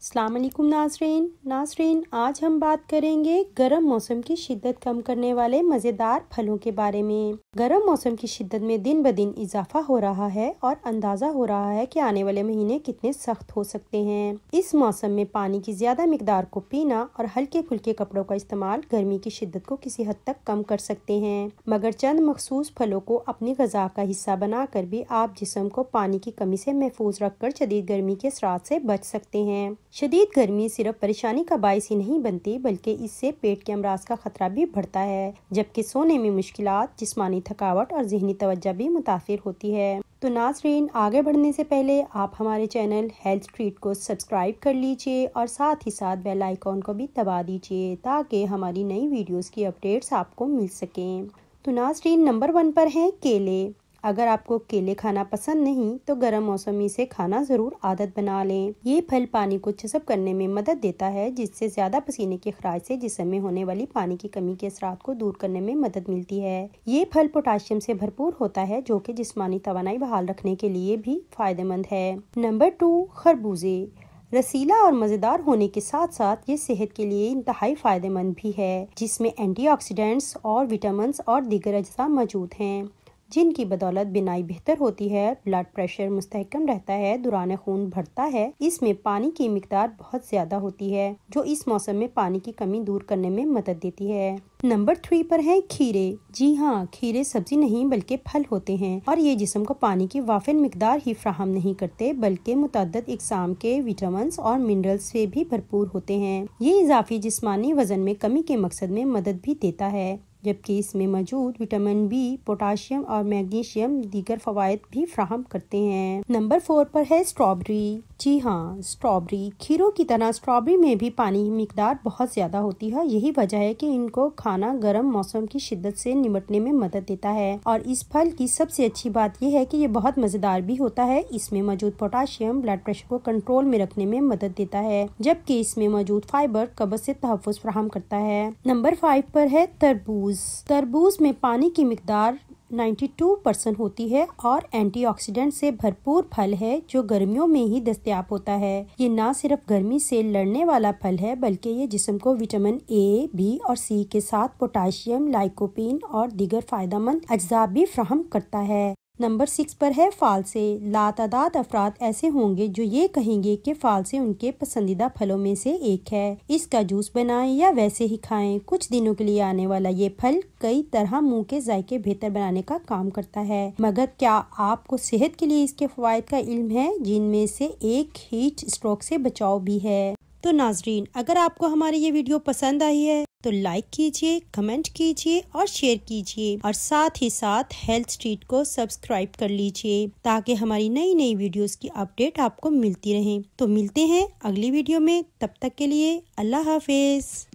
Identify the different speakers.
Speaker 1: अल्लाम नासरीन नासरीन आज हम बात करेंगे गर्म मौसम की शिद्दत कम करने वाले मज़ेदार फलों के बारे में गर्म मौसम की शिद्दत में दिन ब दिन इजाफा हो रहा है और अंदाज़ा हो रहा है कि आने वाले महीने कितने सख्त हो सकते हैं इस मौसम में पानी की ज़्यादा मकदार को पीना और हल्के फुल्के कपड़ों का इस्तेमाल गर्मी की शिद्दत को किसी हद तक कम कर सकते हैं मगर चंद मखसूस फलों को अपनी गजा का हिस्सा बनाकर भी आप जिसम को पानी की कमी से महफूज रखकर शदीद गर्मी के असरा से बच सकते हैं शदीद गर्मी सिर्फ परेशानी का बायस ही नहीं बनती बल्कि इससे पेट के अमराज का खतरा भी बढ़ता है जबकि सोने में मुश्किल जिसमानी थकावट और जहनी तवज्जा भी मुतासर होती है तो नाजरीन आगे बढ़ने से पहले आप हमारे चैनल हेल्थ ट्रीट को सब्सक्राइब कर लीजिए और साथ ही साथ बेल आइकॉन को भी दबा दीजिए ताकि हमारी नई वीडियोस की अपडेट्स आपको मिल सकें तो नाजरीन नंबर वन पर हैं केले अगर आपको केले खाना पसंद नहीं तो गर्म मौसमी से खाना ज़रूर आदत बना लें ये फल पानी को चसप करने में मदद देता है जिससे ज़्यादा पसीने के खराज से जिसम में होने वाली पानी की कमी के असरात को दूर करने में मदद मिलती है ये फल पोटाशियम से भरपूर होता है जो कि जिसमानी तो बहाल रखने के लिए भी फायदेमंद है नंबर टू खरबूजे रसीला और मज़ेदार होने के साथ साथ ये सेहत के लिए इंतहाई फ़ायदेमंद भी है जिसमें एंटीऑक्सीडेंट्स और विटामिन और दीगर अज्जा मौजूद हैं जिनकी बदौलत बिनाई बेहतर होती है ब्लड प्रेशर मुस्तकम रहता है दुरान खून बढ़ता है इसमें पानी की मकदार बहुत ज्यादा होती है जो इस मौसम में पानी की कमी दूर करने में मदद देती है नंबर थ्री पर है खीरे जी हाँ खीरे सब्जी नहीं बल्कि फल होते हैं और ये जिसम को पानी की वाफिन मकदार ही फ्राहम नहीं करते बल्कि मुतद इकसाम के विटामिन और मिनरल्स से भी भरपूर होते हैं ये इजाफी जिसमानी वजन में कमी के मकसद में मदद भी देता है जबकि इसमें मौजूद विटामिन बी पोटाशियम और मैग्नीशियम दीगर फवायद भी फ्राहम करते हैं नंबर फोर पर है स्ट्रॉबेरी जी हाँ स्ट्रॉबेरी खीरों की तरह स्ट्रॉबेरी में भी पानी की मकदार बहुत ज़्यादा होती है यही वजह है कि इनको खाना गर्म मौसम की शिद्दत से निपटने में मदद देता है और इस फल की सबसे अच्छी बात यह है कि ये बहुत मज़ेदार भी होता है इसमें मौजूद पोटाशियम ब्लड प्रेशर को कंट्रोल में रखने में मदद देता है जबकि इसमें मौजूद फाइबर कब्ज से तहफ़ फ्राहम करता है नंबर फाइव पर है तरबूज तरबूज तरबूज में पानी की मकदार 92 परसेंट होती है और एंटीऑक्सीडेंट से भरपूर फल है जो गर्मियों में ही दस्तियाब होता है ये ना सिर्फ गर्मी से लड़ने वाला फल है बल्कि ये जिसम को विटामिन ए बी और सी के साथ पोटाशियम लाइकोपिन और दीगर फ़ायदा मंद अज्जा भी फ्राहम करता है नंबर सिक्स पर है फालसे लातादाद अफराद ऐसे होंगे जो ये कहेंगे कि फालसे उनके पसंदीदा फलों में से एक है इसका जूस बनाएं या वैसे ही खाएं कुछ दिनों के लिए आने वाला ये फल कई तरह मुंह के जायके बेहतर बनाने का काम करता है मगर क्या आपको सेहत के लिए इसके फवायद का इल्म है जिनमें से एक हीट स्ट्रोक से बचाव भी है तो नाजरीन अगर आपको हमारी ये वीडियो पसंद आई है तो लाइक कीजिए कमेंट कीजिए और शेयर कीजिए और साथ ही साथ हेल्थ स्ट्रीट को सब्सक्राइब कर लीजिए ताकि हमारी नई नई वीडियोस की अपडेट आपको मिलती रहे तो मिलते हैं अगली वीडियो में तब तक के लिए अल्लाह हाफिज़